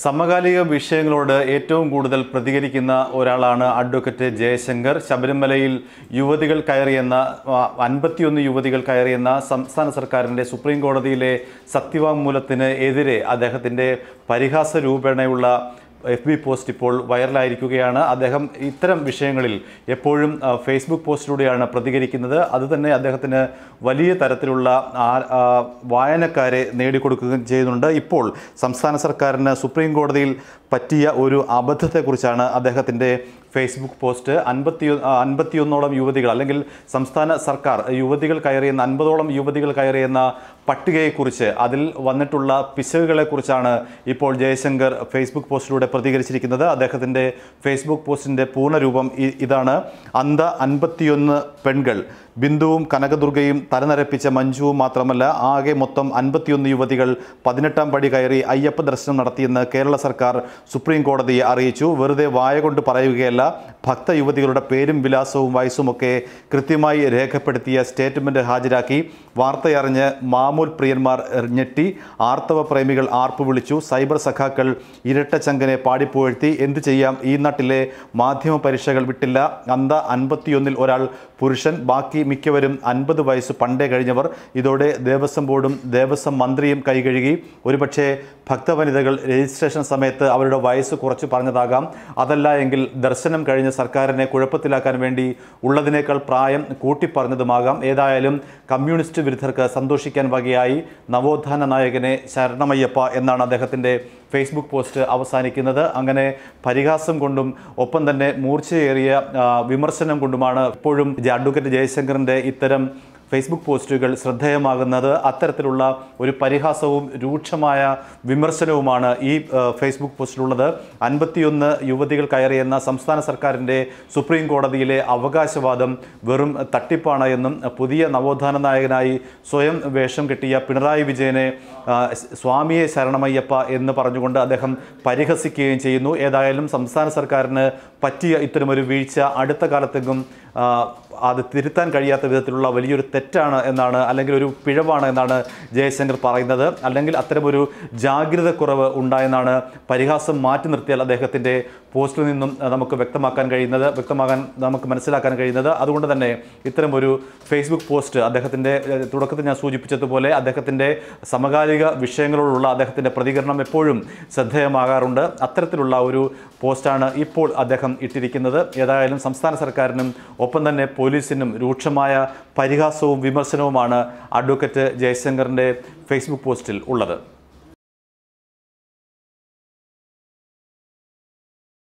സമകാലിക വിഷയങ്ങളോട് ഏറ്റവും കൂടുതൽ പ്രതികരിക്കുന്ന ഒരാളാണ് അഡ്വക്കേറ്റ് ജയശങ്കർ ശബരിമലയിൽ യുവതികൾ കയറിയെന്ന അൻപത്തിയൊന്ന് യുവതികൾ കയറിയെന്ന സംസ്ഥാന സർക്കാരിൻ്റെ സുപ്രീം കോടതിയിലെ സത്യവാങ്മൂലത്തിന് എതിരെ അദ്ദേഹത്തിൻ്റെ പരിഹാസ രൂപേണയുള്ള എഫ് ബി പോസ്റ്റ് ഇപ്പോൾ വൈറലായിരിക്കുകയാണ് അദ്ദേഹം ഇത്തരം വിഷയങ്ങളിൽ എപ്പോഴും ഫേസ്ബുക്ക് പോസ്റ്റിലൂടെയാണ് പ്രതികരിക്കുന്നത് അതുതന്നെ അദ്ദേഹത്തിന് വലിയ തരത്തിലുള്ള വായനക്കാരെ നേടിക്കൊടുക്കുകയും ചെയ്യുന്നുണ്ട് ഇപ്പോൾ സംസ്ഥാന സർക്കാരിന് സുപ്രീം കോടതിയിൽ പറ്റിയ ഒരു അബദ്ധത്തെക്കുറിച്ചാണ് അദ്ദേഹത്തിൻ്റെ ഫേസ്ബുക്ക് പോസ്റ്റ് അൻപത്തി അൻപത്തിയൊന്നോളം യുവതികൾ അല്ലെങ്കിൽ സംസ്ഥാന സർക്കാർ യുവതികൾ കയറിയെന്ന അൻപതോളം യുവതികൾ കയറിയെന്ന പട്ടികയെക്കുറിച്ച് അതിൽ വന്നിട്ടുള്ള പിശകുകളെക്കുറിച്ചാണ് ഇപ്പോൾ ജയശങ്കർ ഫേസ്ബുക്ക് പോസ്റ്റിലൂടെ പ്രതികരിച്ചിരിക്കുന്നത് അദ്ദേഹത്തിൻ്റെ ഫേസ്ബുക്ക് പോസ്റ്റിൻ്റെ പൂർണ്ണരൂപം ഇതാണ് അന്ത അൻപത്തിയൊന്ന് പെൺകൾ ബിന്ദുവും കനകദുർഗയും തലനരപ്പിച്ച മഞ്ജുവും മാത്രമല്ല ആകെ മൊത്തം അൻപത്തിയൊന്ന് യുവതികൾ പതിനെട്ടാം പടി കയറി അയ്യപ്പ ദർശനം നടത്തിയെന്ന് കേരള സർക്കാർ സുപ്രീം കോടതിയെ അറിയിച്ചു വെറുതെ വായ കൊണ്ട് പറയുകയല്ല ഇല്ല ഭക്ത യുവതികളുടെ പേരും വിലാസവും വയസ്സുമൊക്കെ കൃത്യമായി രേഖപ്പെടുത്തിയ സ്റ്റേറ്റ്മെൻറ്റ് ഹാജരാക്കി വാർത്തയറിഞ്ഞ് മാമൂൽ പ്രിയന്മാർ ഞെട്ടി ആർത്തവ പ്രേമികൾ ആർപ്പ് വിളിച്ചു സൈബർ സഖാക്കൾ ചങ്കനെ പാടിപ്പുകഴ്ത്തി എന്ത് ചെയ്യാം ഈ നാട്ടിലെ മാധ്യമ പരീക്ഷകൾ വിട്ടില്ല അന്ത അൻപത്തിയൊന്നിൽ ഒരാൾ പുരുഷൻ ബാക്കി മിക്കവരും അൻപത് വയസ്സ് പണ്ടേ കഴിഞ്ഞവർ ഇതോടെ ദേവസ്വം ബോർഡും ദേവസ്വം മന്ത്രിയും കൈകഴുകി ഒരുപക്ഷെ ഭക്തവനിതകൾ രജിസ്ട്രേഷൻ സമയത്ത് അവരുടെ വയസ്സ് കുറച്ച് പറഞ്ഞതാകാം അതല്ല എങ്കിൽ ദർശന സന്ദർശനം കഴിഞ്ഞ സർക്കാരിനെ കുഴപ്പത്തിലാക്കാൻ വേണ്ടി ഉള്ളതിനേക്കാൾ പ്രായം കൂട്ടിപ്പറഞ്ഞതുമാകാം ഏതായാലും കമ്മ്യൂണിസ്റ്റ് വിരുദ്ധർക്ക് സന്തോഷിക്കാൻ വകയായി നവോത്ഥാന നായകനെ ശരണമയ്യപ്പ എന്നാണ് അദ്ദേഹത്തിൻ്റെ ഫേസ്ബുക്ക് പോസ്റ്റ് അവസാനിക്കുന്നത് അങ്ങനെ പരിഹാസം കൊണ്ടും ഒപ്പം തന്നെ മൂർച്ചയേറിയ വിമർശനം കൊണ്ടുമാണ് ഇപ്പോഴും അഡ്വക്കേറ്റ് ജയശങ്കറിൻ്റെ ഇത്തരം ഫേസ്ബുക്ക് പോസ്റ്റുകൾ ശ്രദ്ധേയമാകുന്നത് അത്തരത്തിലുള്ള ഒരു പരിഹാസവും രൂക്ഷമായ വിമർശനവുമാണ് ഈ ഫേസ്ബുക്ക് പോസ്റ്റിലുള്ളത് അൻപത്തിയൊന്ന് യുവതികൾ കയറിയെന്ന സംസ്ഥാന സർക്കാരിൻ്റെ സുപ്രീം കോടതിയിലെ അവകാശവാദം വെറും തട്ടിപ്പാണ് എന്നും പുതിയ നവോത്ഥാന നായകനായി സ്വയം വേഷം കെട്ടിയ പിണറായി വിജയനെ സ്വാമിയെ ശരണമയ്യപ്പ എന്ന് പറഞ്ഞുകൊണ്ട് അദ്ദേഹം പരിഹസിക്കുകയും ചെയ്യുന്നു ഏതായാലും സംസ്ഥാന സർക്കാരിന് പറ്റിയ ഇത്തരമൊരു വീഴ്ച അടുത്ത കാലത്തേക്കും അത് തിരുത്താൻ കഴിയാത്ത വിധത്തിലുള്ള വലിയൊരു തെറ്റാണ് എന്നാണ് അല്ലെങ്കിൽ ഒരു പിഴവാണ് എന്നാണ് ജയശങ്കർ പറയുന്നത് അല്ലെങ്കിൽ അത്തരമൊരു ജാഗ്രത കുറവ് ഉണ്ടായെന്നാണ് പരിഹാസം മാറ്റി നിർത്തിയാൽ അദ്ദേഹത്തിൻ്റെ പോസ്റ്റിൽ നിന്നും നമുക്ക് വ്യക്തമാക്കാൻ കഴിയുന്നത് വ്യക്തമാക്കാൻ നമുക്ക് മനസ്സിലാക്കാൻ കഴിയുന്നത് അതുകൊണ്ട് തന്നെ ഇത്തരം ഒരു ഫേസ്ബുക്ക് പോസ്റ്റ് അദ്ദേഹത്തിൻ്റെ തുടക്കത്തിൽ ഞാൻ സൂചിപ്പിച്ചതുപോലെ അദ്ദേഹത്തിൻ്റെ സമകാലിക വിഷയങ്ങളോടുള്ള അദ്ദേഹത്തിൻ്റെ പ്രതികരണം എപ്പോഴും ശ്രദ്ധേയമാകാറുണ്ട് അത്തരത്തിലുള്ള ഒരു പോസ്റ്റാണ് ഇപ്പോൾ അദ്ദേഹം ഇട്ടിരിക്കുന്നത് ഏതായാലും സംസ്ഥാന സർക്കാരിനും ഒപ്പം തന്നെ പോലീസിനും രൂക്ഷമായ പരിഹാസവും വിമർശനവുമാണ് അഡ്വക്കേറ്റ് ജയശങ്കറിൻ്റെ ഫേസ്ബുക്ക് പോസ്റ്റിൽ ഉള്ളത്